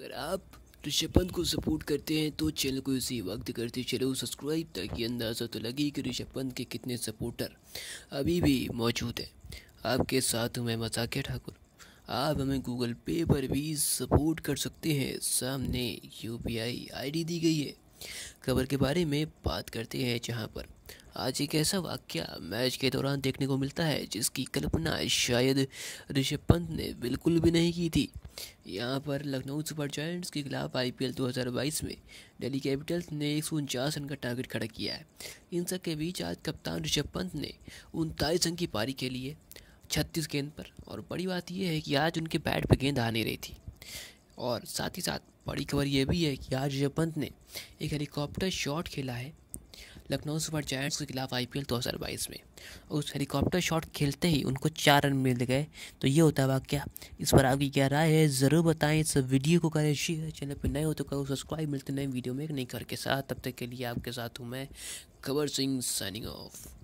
अगर आप ऋषभ पंत को सपोर्ट करते हैं तो चैनल को इसी वक्त करते चलो सब्सक्राइब ताकि अंदाज़ा तो लगे कि ऋषभ पंत के कितने सपोर्टर अभी भी मौजूद हैं आपके साथ हूँ मैं मजाकिया ठाकुर आप हमें गूगल पे पर भी सपोर्ट कर सकते हैं सामने यू पी आई आई दी गई है खबर के बारे में बात करते हैं जहाँ पर आज एक ऐसा वाक्य मैच के दौरान देखने को मिलता है जिसकी कल्पना शायद ऋषभ पंत ने बिल्कुल भी नहीं की थी यहाँ पर लखनऊ सुपर जॉय्स के खिलाफ आईपीएल 2022 में दिल्ली कैपिटल्स ने एक रन का टारगेट खड़ा किया है इन सब के बीच आज कप्तान ऋषभ पंत ने उनतालीस रन की पारी के लिए छत्तीस गेंद पर और बड़ी बात यह है कि आज उनके बैट पर गेंद आ रही थी और साथ ही साथ बड़ी खबर यह भी है कि आज ऋषभ पंत ने एक हेलीकॉप्टर शॉट खेला है लखनऊ सुपर जायंट्स के खिलाफ आई पी में उस हेलीकॉप्टर शॉट खेलते ही उनको चार रन मिल गए तो ये होता है वाक्य इस पर आपकी क्या राय है ज़रूर बताएं इस वीडियो को करें शेयर चैनल पर नए हो तो करो सब्सक्राइब मिलते नए वीडियो में एक नई घर के साथ तब तक के लिए आपके साथ हूँ मैं कवर सिंह साइनिंग ऑफ